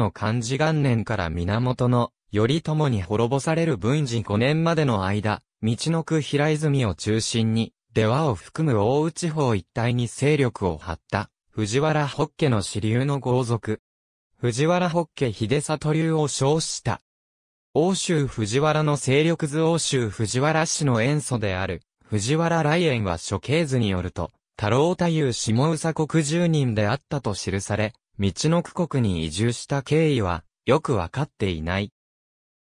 の漢字元年から源の、頼朝に滅ぼされる文人5年までの間、道の区平泉を中心に、出羽を含む大内方一帯に勢力を張った、藤原北家の支流の豪族。藤原北家秀里流を称した。欧州藤原の勢力図欧州藤原氏の遠祖である、藤原来園は処刑図によると、太郎太夫下宇佐国住人であったと記され、道の区国に移住した経緯は、よくわかっていない。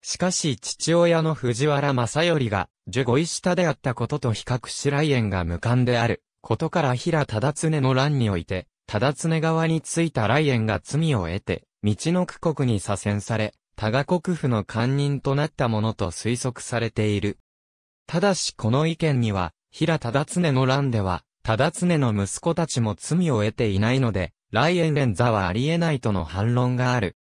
しかし父親の藤原正頼が、十五位下であったことと比較し来園が無関である、ことから平忠常の乱において、忠常側についた来園が罪を得て、道の区国に左遷され、多賀国府の官人となったものと推測されている。ただしこの意見には、平忠常の乱では、忠常の息子たちも罪を得ていないので、来園連座はありえないとの反論がある。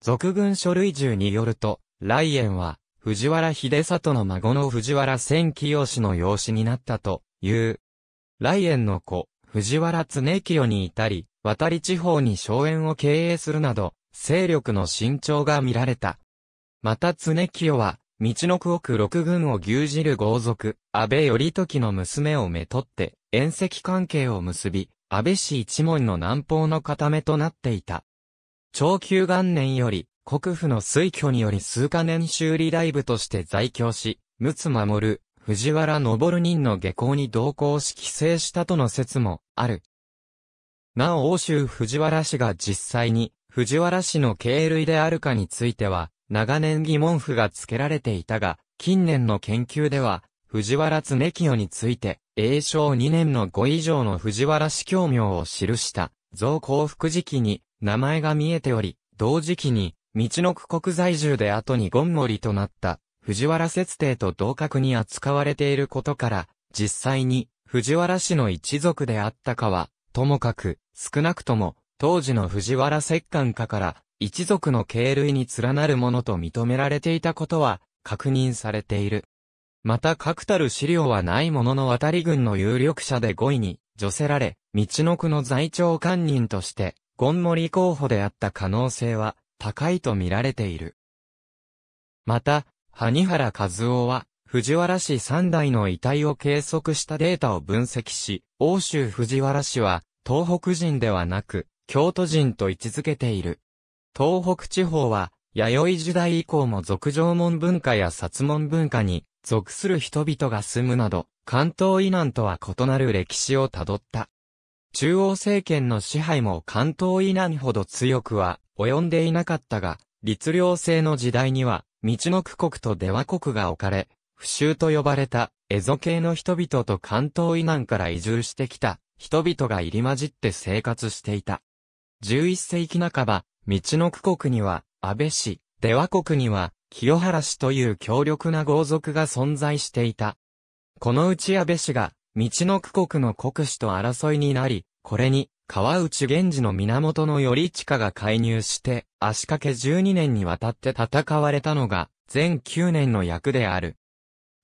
俗軍書類中によると、来園は、藤原秀里の孫の藤原千清氏の養子になったと、いう。来園の子、藤原常清に至り、渡り地方に荘園を経営するなど、勢力の伸長が見られた。また常清は、道の区奥六軍を牛耳る豪族、安倍頼時の娘をめとって、縁石関係を結び、安倍氏一門の南方の固めとなっていた。長久元年より、国府の推挙により数カ年修理大部として在京し、陸奥守、藤原昇人の下校に同行し帰省したとの説もある。なお欧州藤原氏が実際に藤原氏の経類であるかについては長年疑問符がつけられていたが、近年の研究では藤原常清について、永正2年の5以上の藤原氏教名を記した、増幸福時期に名前が見えており、同時期に、道の区国在住で後にゴンモリとなった、藤原節帝と同格に扱われていることから、実際に、藤原氏の一族であったかは、ともかく、少なくとも、当時の藤原摂関家から、一族の系類に連なるものと認められていたことは、確認されている。また確たる資料はないものの渡り軍の有力者で5位に、除せられ、道の区の在庁官人として、ゴンモリ候補であった可能性は、高いと見られている。また、萩原和夫は、藤原氏3代の遺体を計測したデータを分析し、欧州藤原氏は、東北人ではなく、京都人と位置づけている。東北地方は、弥生時代以降も俗上門文化や薩門文化に属する人々が住むなど、関東以南とは異なる歴史をたどった。中央政権の支配も関東以南ほど強くは及んでいなかったが、律令制の時代には、道の区国と出羽国が置かれ、不州と呼ばれた、蝦夷系の人々と関東以南から移住してきた、人々が入り混じって生活していた。11世紀半ば、道の区国には、安倍氏、出羽国には、清原氏という強力な豪族が存在していた。このうち安倍氏が、道の区国の国主と争いになり、これに、川内源氏の源の頼親が介入して、足掛け12年にわたって戦われたのが、全9年の役である。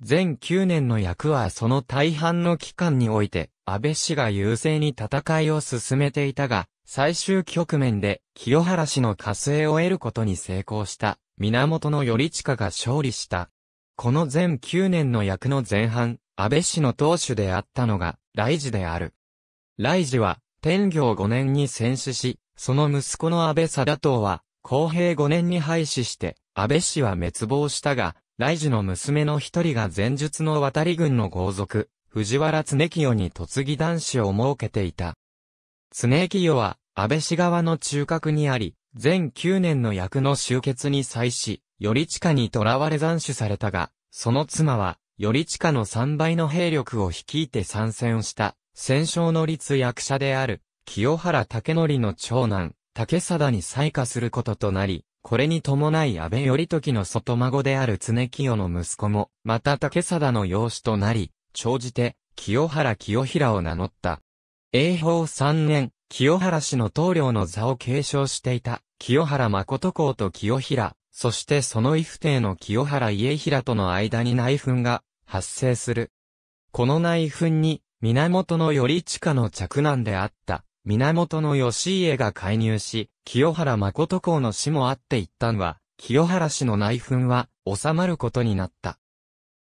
全9年の役はその大半の期間において、安倍氏が優勢に戦いを進めていたが、最終局面で、清原氏の火星を得ることに成功した。源頼親が勝利した。この全9年の役の前半、安倍氏の当主であったのが、雷治である。雷治は、天行5年に戦死し、その息子の安倍貞党は、公平5年に廃止して、安倍氏は滅亡したが、雷治の娘の一人が前述の渡り軍の豪族、藤原常清に突ぎ男子を設けていた。常清は、安倍氏側の中核にあり、全9年の役の終結に際し、頼親に囚われ斬首されたが、その妻は、頼親の3倍の兵力を率いて参戦した、戦勝の立役者である、清原武則の長男、武貞に再化することとなり、これに伴い安倍頼時の外孫である常清の息子も、また武貞の養子となり、長じて、清原清平を名乗った。永保3年、清原氏の棟梁の座を継承していた、清原誠公と清平、そしてその異不帝の清原家平との間に内紛が発生する。この内紛に、源頼親の嫡男であった、源義家が介入し、清原誠公の死もあって一旦は、清原氏の内紛は収まることになった。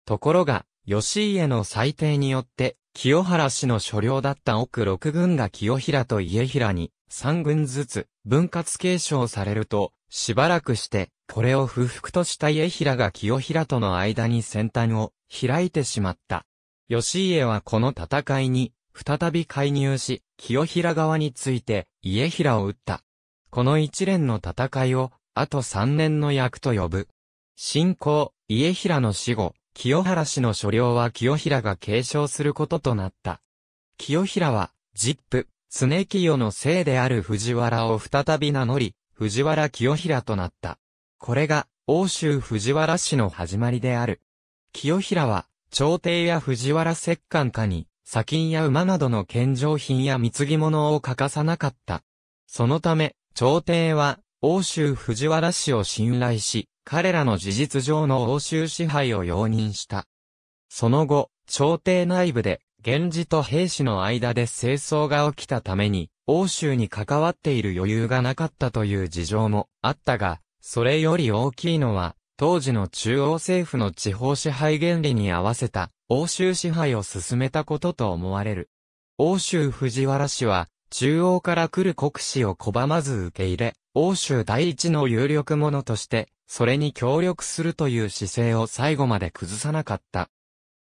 ところが、義家の裁定によって、清原氏の所領だった奥六軍が清平と家平に三軍ずつ分割継承されると、しばらくして、これを不服とした家平が清平との間に先端を開いてしまった。吉家はこの戦いに再び介入し、清平側について家平を撃った。この一連の戦いを、あと三年の役と呼ぶ。信仰、家平の死後、清原氏の所領は清平が継承することとなった。清平は、ジップ、スネキヨの姓である藤原を再び名乗り、藤原清平となった。これが、欧州藤原氏の始まりである。清平は、朝廷や藤原摂関家に、砂金や馬などの献上品や貢ぎ物を欠かさなかった。そのため、朝廷は、欧州藤原氏を信頼し、彼らの事実上の欧州支配を容認した。その後、朝廷内部で、源氏と兵士の間で戦争が起きたために、欧州に関わっている余裕がなかったという事情もあったが、それより大きいのは、当時の中央政府の地方支配原理に合わせた、欧州支配を進めたことと思われる。欧州藤原氏は、中央から来る国使を拒まず受け入れ、欧州第一の有力者として、それに協力するという姿勢を最後まで崩さなかった。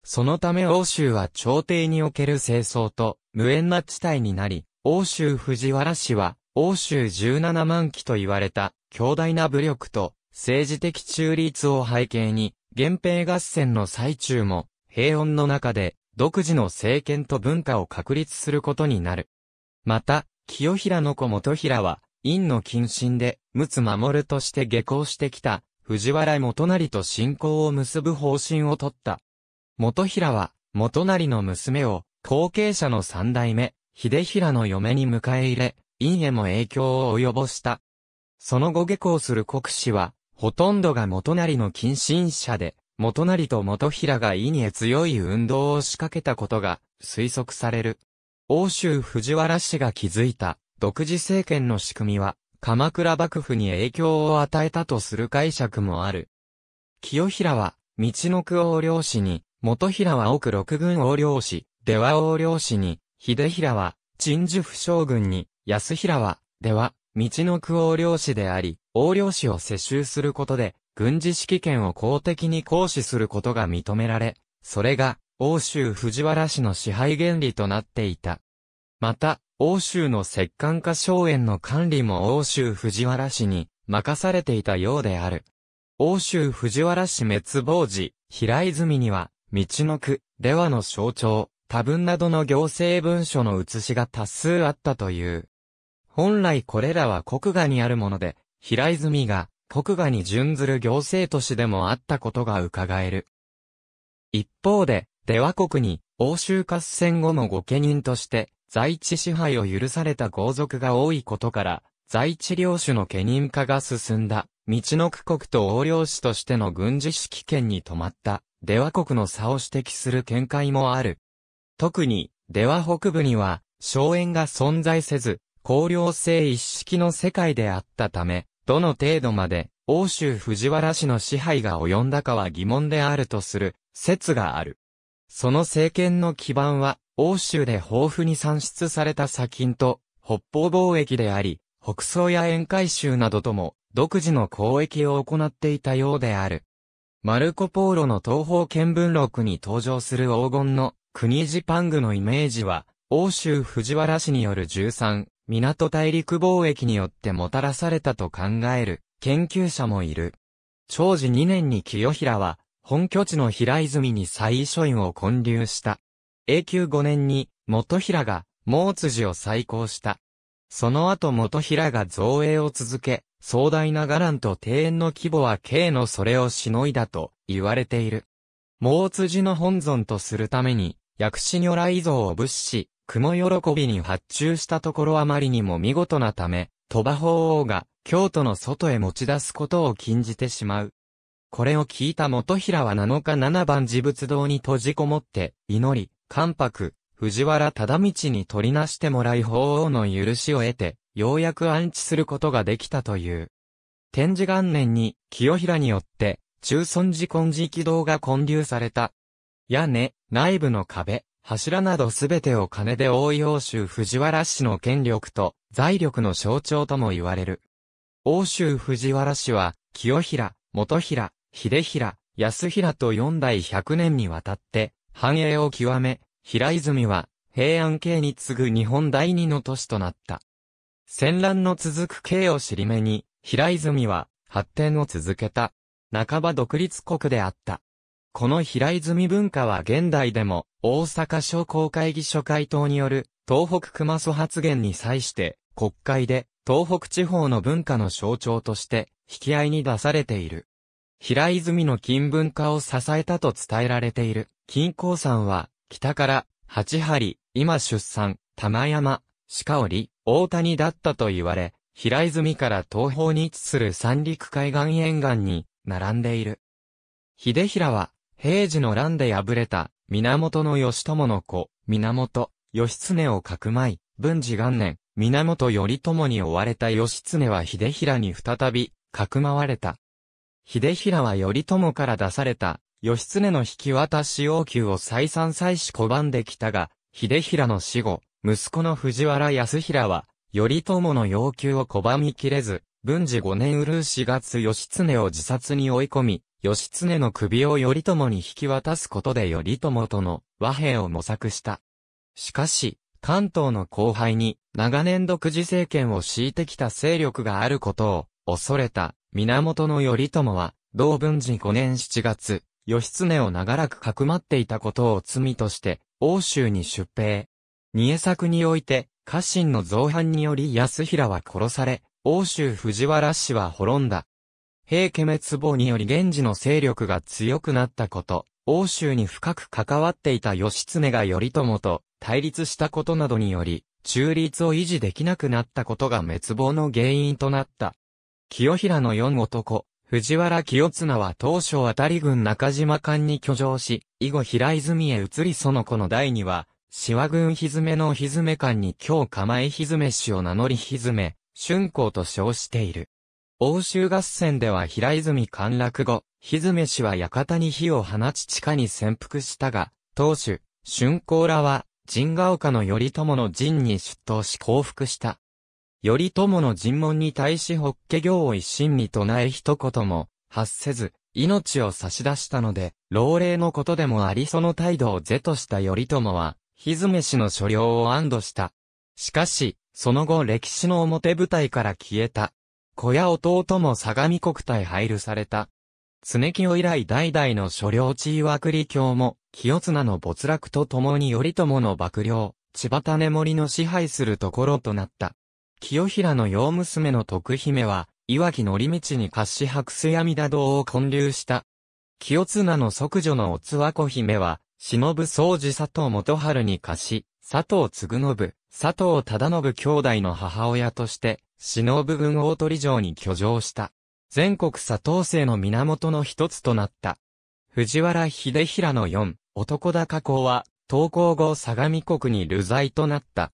そのため欧州は朝廷における清掃と無縁な地帯になり、欧州藤原氏は、欧州17万期と言われた強大な武力と政治的中立を背景に、源平合戦の最中も平穏の中で独自の政権と文化を確立することになる。また、清平の子元平は、院の近親で、陸奥守として下校してきた、藤原元成と信仰を結ぶ方針を取った。元平は、元成の娘を、後継者の三代目、秀平の嫁に迎え入れ、院へも影響を及ぼした。その後下校する国士は、ほとんどが元成の近親者で、元成と元平が院へ強い運動を仕掛けたことが推測される。欧州藤原氏が築いた独自政権の仕組みは、鎌倉幕府に影響を与えたとする解釈もある。清平は、道の区横領氏に、元平は奥六軍横領氏、出羽横領氏に、秀平は、陳樹府将軍に、安平は、出羽、道の区横領氏であり、横領氏を世襲することで、軍事指揮権を公的に行使することが認められ、それが、欧州藤原氏の支配原理となっていた。また、欧州の摂関化荘園の管理も欧州藤原氏に任されていたようである。欧州藤原氏滅亡時、平泉には、道の区、で和の象徴、多文などの行政文書の写しが多数あったという。本来これらは国画にあるもので、平泉が国画に準ずる行政都市でもあったことが伺える。一方で、では、国に、欧州合戦後も御家人として、在地支配を許された豪族が多いことから、在地領主の家人化が進んだ、道の区国と横領主としての軍事指揮権に止まった、出羽国の差を指摘する見解もある。特に、出羽北部には、荘園が存在せず、公領制一式の世界であったため、どの程度まで、欧州藤原氏の支配が及んだかは疑問であるとする、説がある。その政権の基盤は、欧州で豊富に産出された砂金と、北方貿易であり、北宋や沿海州などとも、独自の交易を行っていたようである。マルコ・ポーロの東方見聞録に登場する黄金の国ジパングのイメージは、欧州藤原氏による13、港大陸貿易によってもたらされたと考える研究者もいる。長治2年に清平は、本拠地の平泉に最書院を建立した。永久5年に、元平が、毛辻を再興した。その後元平が造営を続け、壮大な伽藍と庭園の規模は慶のそれをしのいだと言われている。毛辻の本尊とするために、薬師如来像を仏師、雲喜びに発注したところあまりにも見事なため、鳥羽法王が京都の外へ持ち出すことを禁じてしまう。これを聞いた元平は7日7番自仏堂に閉じこもって、祈り、関白、藤原忠道に取りなしてもらい法王の許しを得て、ようやく安置することができたという。天智元年に、清平によって、中尊寺金色堂が建立された。屋根、内部の壁、柱などすべてを金でい、欧州藤原氏の権力と財力の象徴とも言われる。欧州藤原氏は、清平、元平、秀平、安平と四代百年にわたって繁栄を極め、平泉は平安系に次ぐ日本第二の都市となった。戦乱の続く慶を尻目に、平泉は発展を続けた。半ば独立国であった。この平泉文化は現代でも大阪商工会議所会頭による東北熊祖発言に際して国会で東北地方の文化の象徴として引き合いに出されている。平泉の金文化を支えたと伝えられている。金鉱山は、北から、八張、今出産、玉山、鹿織、大谷だったと言われ、平泉から東方に位置する三陸海岸沿岸に並んでいる。秀平は、平時の乱で敗れた、源義朝の子、源、義経をかくまい、文治元年、源頼朝に追われた義経は秀平に再び、かくまわれた。秀平は頼朝から出された、義経の引き渡し要求を再三再四拒んできたが、秀平の死後、息子の藤原康平は、頼朝の要求を拒みきれず、文治5年うるう4月義経を自殺に追い込み、義経の首を頼朝に引き渡すことで頼朝との和平を模索した。しかし、関東の後輩に長年独自政権を敷いてきた勢力があることを恐れた、源頼朝は、同文治5年7月、義経を長らくかくまっていたことを罪として、欧州に出兵。二重作において、家臣の造反により安平は殺され、欧州藤原氏は滅んだ。平家滅亡により源氏の勢力が強くなったこと、欧州に深く関わっていた義経が頼朝と対立したことなどにより、中立を維持できなくなったことが滅亡の原因となった。清平の四男、藤原清綱は当初渡り軍中島間に居城し、以後平泉へ移りその子の代には、志和軍ひずめのひずめ艦に京構えひずめ氏を名乗りひずめ、春光と称している。欧州合戦では平泉陥落後、ひずめ氏は館に火を放ち地下に潜伏したが、当主、春光らは、神ヶ丘の頼朝の陣に出頭し降伏した。頼朝の尋問に対し法華経を一心に唱え一言も発せず、命を差し出したので、老齢のことでもありその態度を是とした頼朝は、ひずめ氏の所領を安堵した。しかし、その後歴史の表舞台から消えた。小屋弟も相模国体配慮された。常清以来代々の所領地岩栗京も、清綱の没落とともに頼朝の幕僚、千葉種森の支配するところとなった。清平の洋娘の徳姫は、岩木のり道に褐し白水阿弥陀堂を建立した。清綱の即女のおつわ子姫は、忍ぶ総司佐藤元春に貸し、佐藤嗣信、佐藤忠信兄弟の母親として、忍ぶ軍大鳥城に居城した。全国佐藤生の源の一つとなった。藤原秀平の四、男高校は、東稿後相模国に流罪となった。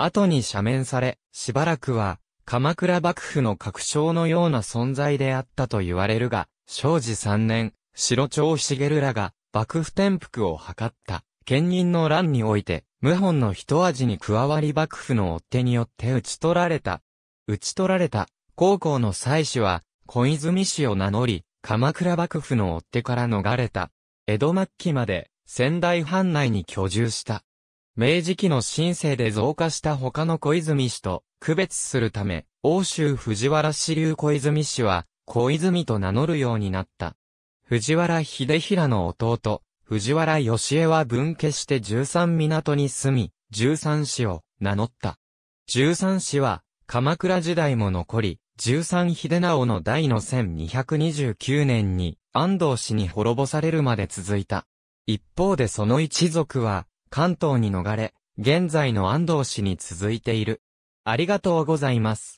後に赦免され、しばらくは、鎌倉幕府の確証のような存在であったと言われるが、正治3年、白長茂らが、幕府転覆を図った、県人の乱において、謀反の一味に加わり幕府の追手によって討ち取られた。討ち取られた、高校の妻子は、小泉氏を名乗り、鎌倉幕府の追手から逃れた。江戸末期まで、仙台藩内に居住した。明治期の新生で増加した他の小泉氏と区別するため、欧州藤原支流小泉氏は、小泉と名乗るようになった。藤原秀平の弟、藤原義江は分家して十三港に住み、十三氏を名乗った。十三氏は、鎌倉時代も残り、十三秀直の代の1229年に安藤氏に滅ぼされるまで続いた。一方でその一族は、関東に逃れ、現在の安藤氏に続いている。ありがとうございます。